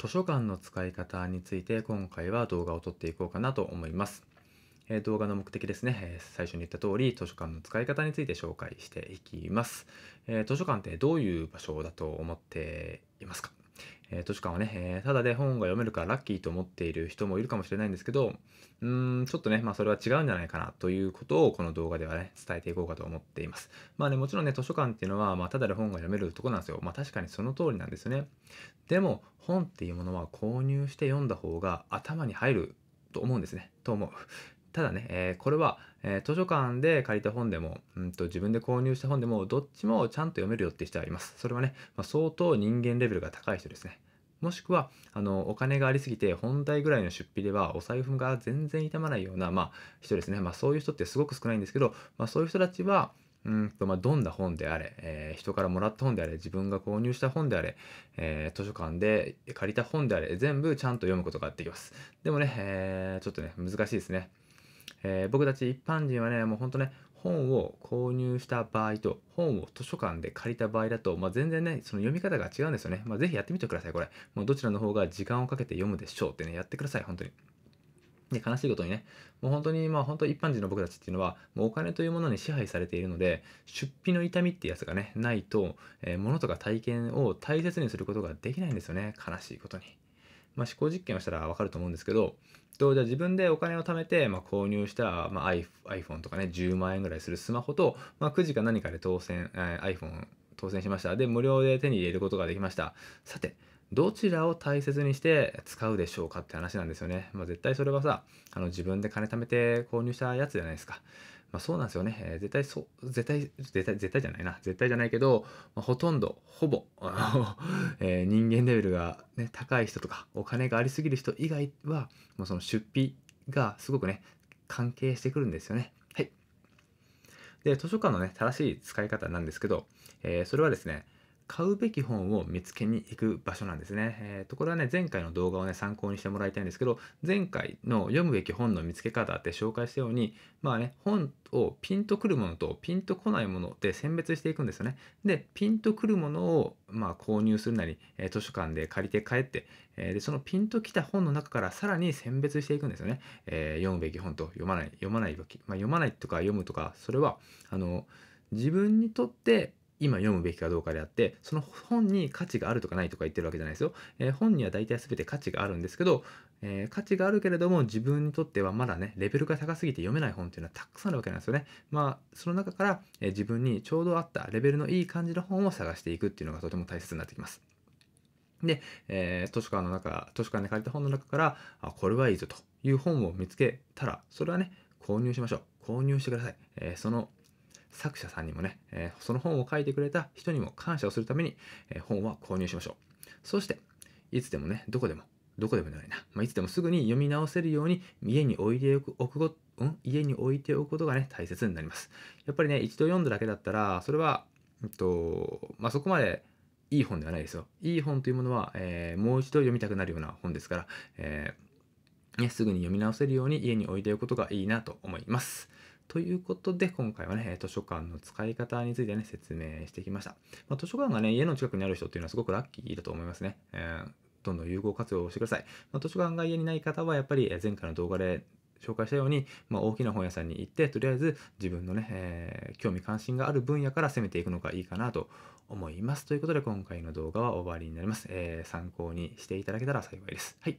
図書館の使い方について今回は動画を撮っていこうかなと思います。え動画の目的ですね、え最初に言った通り図書館の使い方について紹介していきます、え図書館ってどういう場所だと思っていますかえー、図書館はね、えー、ただで本が読めるからラッキーと思っている人もいるかもしれないんですけど、うーん、ちょっとね、まあそれは違うんじゃないかなということをこの動画ではね、伝えていこうかと思っています。まあね、もちろんね、図書館っていうのは、まあただで本が読めるとこなんですよ。まあ確かにその通りなんですよね。でも、本っていうものは購入して読んだ方が頭に入ると思うんですね。と思う。ただね、えー、これは、えー、図書館で借りた本でも、うんと、自分で購入した本でも、どっちもちゃんと読めるよって人はいます。それはね、まあ、相当人間レベルが高い人ですね。もしくは、あの、お金がありすぎて、本体ぐらいの出費では、お財布が全然痛まないような、まあ、人ですね。まあ、そういう人ってすごく少ないんですけど、まあ、そういう人たちは、うんとまあ、どんな本であれ、えー、人からもらった本であれ、自分が購入した本であれ、えー、図書館で借りた本であれ、全部ちゃんと読むことができます。でもね、えー、ちょっとね、難しいですね。えー、僕たち一般人はね、もう本当ね、本を購入した場合と本を図書館で借りた場合だと、まあ、全然ね、その読み方が違うんですよね。まあ、ぜひやってみてください、これ。もうどちらの方が時間をかけて読むでしょうってね、やってください、本当に。で、悲しいことにね、もう本当に、まあ本当一般人の僕たちっていうのは、もうお金というものに支配されているので、出費の痛みってやつがね、ないと、えー、物とか体験を大切にすることができないんですよね、悲しいことに。まあ、思考実験をしたら分かると思うんですけど、じゃあ自分でお金を貯めて、まあ、購入した、まあ、iPhone とかね、10万円ぐらいするスマホと、まあ、くか何かで当選、えー、iPhone 当選しました。で、無料で手に入れることができました。さて、どちらを大切にして使うでしょうかって話なんですよね。まあ、絶対それはさ、あの自分で金貯めて購入したやつじゃないですか。まあ、そうなんですよね。えー、絶対そう、絶対、絶対、絶対じゃないな。絶対じゃないけど、まあ、ほとんど、ほぼ、えー、人間レベルが、ね、高い人とか、お金がありすぎる人以外は、もうその出費がすごくね、関係してくるんですよね。はい。で、図書館のね、正しい使い方なんですけど、えー、それはですね、買うべき本を見つけに行く場所なんですね。えー、とこれはね前回の動画をね参考にしてもらいたいんですけど前回の読むべき本の見つけ方って紹介したようにまあね本をピンとくるものとピンとこないもので選別していくんですよね。でピンとくるものをまあ購入するなり、えー、図書館で借りて帰って、えー、でそのピンときた本の中からさらに選別していくんですよね。え読むべき本と読まない読まないべき、まあ、読まないとか読むとかそれはあの自分にとって今読むべきかどうかであってその本に価値があるとかないとか言ってるわけじゃないですよ、えー、本には大体全て価値があるんですけど、えー、価値があるけれども自分にとってはまだねレベルが高すぎて読めない本っていうのはたくさんあるわけなんですよねまあその中から、えー、自分にちょうどあったレベルのいい感じの本を探していくっていうのがとても大切になってきますで、えー、図書館の中図書館で借りた本の中からあこれはいいぞという本を見つけたらそれはね購入しましょう購入してください、えー、その作者さんにもね、えその本を書いてくれた人にも感謝をするために、え本は購入しましょう。そして、いつでもね、どこでも、どこでもないな、まあ、いつでもすぐに読み直せるように家に置いておくおく、うん、家に置いておくことがね、大切になります。やっぱりね、一度読んだだけだったら、それは、えっと、まあ、そこまでいい本ではないですよ。いい本というものは、えー、もう一度読みたくなるような本ですから、えーね、すぐに読み直せるように家に置いておくことがいいなと思います。ということで、今回はね、図書館の使い方についてね、説明してきました。まあ、図書館がね、家の近くにある人っていうのはすごくラッキーだと思いますね。えー、どんどん有効活用をしてください。まあ、図書館が家にない方は、やっぱり前回の動画で紹介したように、まあ、大きな本屋さんに行って、とりあえず自分のね、えー、興味関心がある分野から攻めていくのがいいかなと思います。ということで、今回の動画は終わりになります。えー、参考にしていただけたら幸いです。はい。